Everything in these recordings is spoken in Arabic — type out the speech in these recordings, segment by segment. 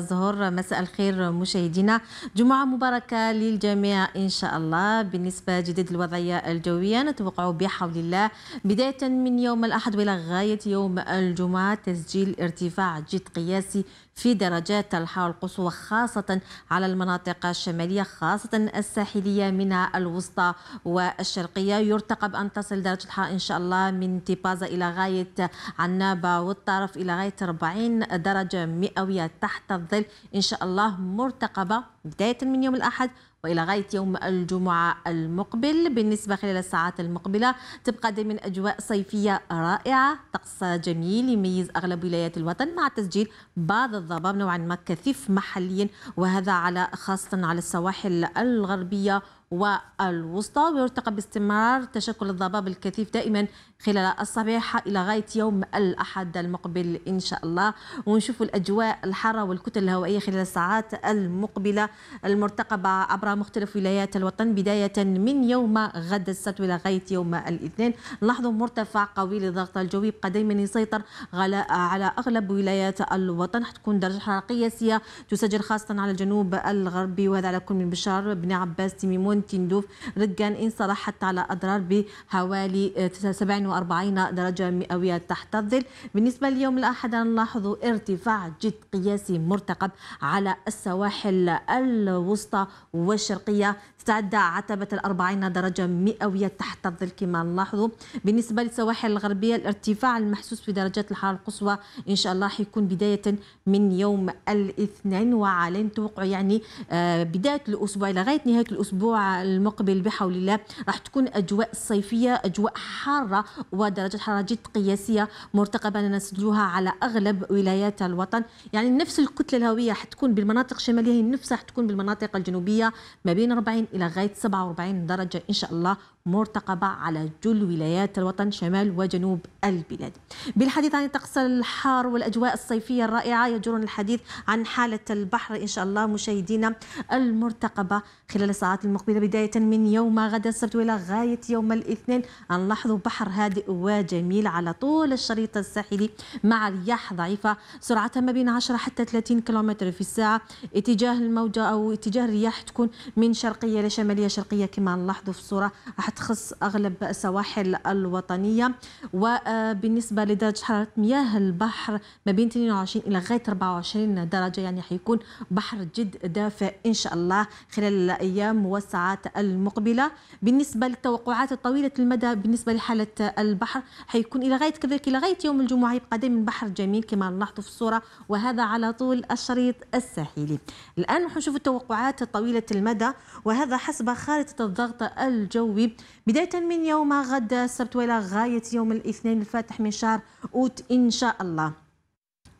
الزهور مساء الخير مشاهدينا جمعة مباركة للجميع إن شاء الله بالنسبة جديد الوضعية الجوية نتوقع بحول الله بداية من يوم الأحد وإلى غاية يوم الجمعة تسجيل ارتفاع جد قياسي في درجات الحرارة القصوى خاصة على المناطق الشمالية خاصة الساحلية منها الوسطى والشرقية يرتقب أن تصل درجة الحرارة إن شاء الله من تيبازا إلى غاية عنابة والطرف إلى غاية 40 درجة مئوية تحت الظل إن شاء الله مرتقبة بداية من يوم الأحد والى غايه يوم الجمعه المقبل بالنسبه خلال الساعات المقبله تبقى دائما اجواء صيفيه رائعه طقس جميل يميز اغلب ولايات الوطن مع تسجيل بعض الضباب نوعا ما كثيف محليا وهذا على خاصه على السواحل الغربيه والوسطى ويرتقب باستمرار تشكل الضباب الكثيف دائما خلال الصباح إلى غاية يوم الأحد المقبل إن شاء الله ونشوف الأجواء الحارة والكتل الهوائية خلال الساعات المقبلة المرتقبة عبر مختلف ولايات الوطن بداية من يوم غد السبت إلى غاية يوم الاثنين لاحظوا مرتفع قوي للضغط الجوي يبقى دائما يسيطر على أغلب ولايات الوطن حتكون درجة حرارة قياسية تسجل خاصة على الجنوب الغربي وهذا على كل من بشار بن عباس تيميمو مليون تندوف رجان صرحت على أضرار بحوالي 47 درجة مئوية تحت الظل بالنسبة ليوم الأحد نلاحظ ارتفاع جد قياسي مرتقب على السواحل الوسطى والشرقية استعد عتبة الأربعين درجة مئوية تحت الظل كما نلاحظ بالنسبة للسواحل الغربية الارتفاع المحسوس في درجات الحرارة القصوى إن شاء الله حيكون بداية من يوم الاثنين وعلى توقع يعني آه، بداية الأسبوع لغاية نهاية الأسبوع المقبل بحول الله راح تكون اجواء صيفيه اجواء حاره ودرجه حراره جد قياسيه مرتقبه نسجلوها على اغلب ولايات الوطن يعني نفس الكتله الهويه حتكون بالمناطق الشماليه هي نفسها حتكون بالمناطق الجنوبيه ما بين 40 الى غايه 47 درجه ان شاء الله مرتقبة على جل ولايات الوطن شمال وجنوب البلاد بالحديث عن الطقس الحار والأجواء الصيفية الرائعة يجرون الحديث عن حالة البحر إن شاء الله مشاهدينا المرتقبة خلال الساعات المقبلة بداية من يوم غدا السبت وإلى غاية يوم الاثنين نلاحظ بحر هادئ وجميل على طول الشريط الساحلي مع رياح ضعيفة سرعتها ما بين 10 حتى 30 كم في الساعة اتجاه الموجة أو اتجاه الرياح تكون من شرقية لشمالية شرقية كما نلاحظوا في الصورة تخص أغلب السواحل الوطنية وبالنسبة لدرجة حرارة مياه البحر ما بين 22 إلى غاية 24 درجة يعني حيكون بحر جد دافئ إن شاء الله خلال الأيام والساعات المقبلة بالنسبة للتوقعات الطويله المدى بالنسبة لحالة البحر حيكون إلى غاية كذلك إلى غاية يوم الجمعة يبقى دائما بحر جميل كما نلاحظوا في الصورة وهذا على طول الشريط الساحلي الآن نشوف التوقعات طويلة المدى وهذا حسب خارطة الضغط الجوي بداية من يوم غد السبت وإلى غاية يوم الاثنين الفاتح من شهر أوت إن شاء الله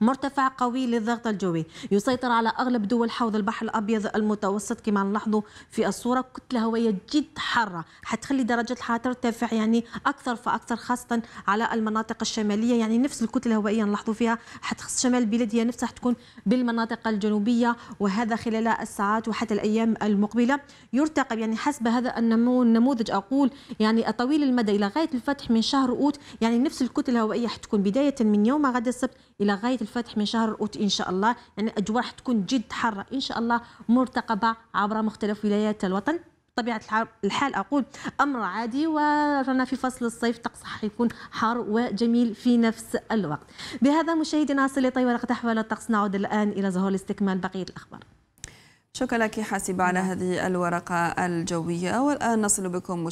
مرتفع قوي للضغط الجوي يسيطر على أغلب دول حوض البحر الأبيض المتوسط كما نلاحظوا في الصورة كتلة هوائية جد حارة حتخلي درجة الحرارة ترتفع يعني أكثر فأكثر خاصة على المناطق الشمالية يعني نفس الكتلة الهوائية نلاحظوا فيها حتخص شمال البلاد هي نفسها حتكون بالمناطق الجنوبية وهذا خلال الساعات وحتى الأيام المقبلة يرتقب يعني حسب هذا النمو النموذج أقول يعني الطويل المدى إلى غاية الفتح من شهر أوت يعني نفس الكتلة الهوائية حتكون بداية من يوم غد السبت إلى غاية الفتح من شهر أوت إن شاء الله يعني الأجواء راح تكون جد حارة إن شاء الله مرتقبة عبر مختلف ولايات الوطن بطبيعة الحال أقول أمر عادي ورانا في فصل الصيف طقس حيكون حار وجميل في نفس الوقت بهذا مشاهدينا صليطي ولقد أحوال الطقس نعود الآن إلى زهور لاستكمال بقية الأخبار شكرا لك حاسبه على هذه الورقة الجوية والآن نصل بكم